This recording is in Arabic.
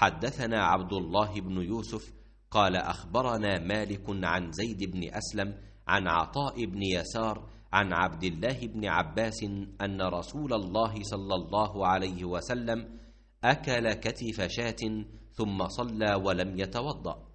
حدثنا عبد الله بن يوسف قال اخبرنا مالك عن زيد بن اسلم عن عطاء بن يسار عن عبد الله بن عباس ان رسول الله صلى الله عليه وسلم اكل كتف شاه ثم صلى ولم يتوضا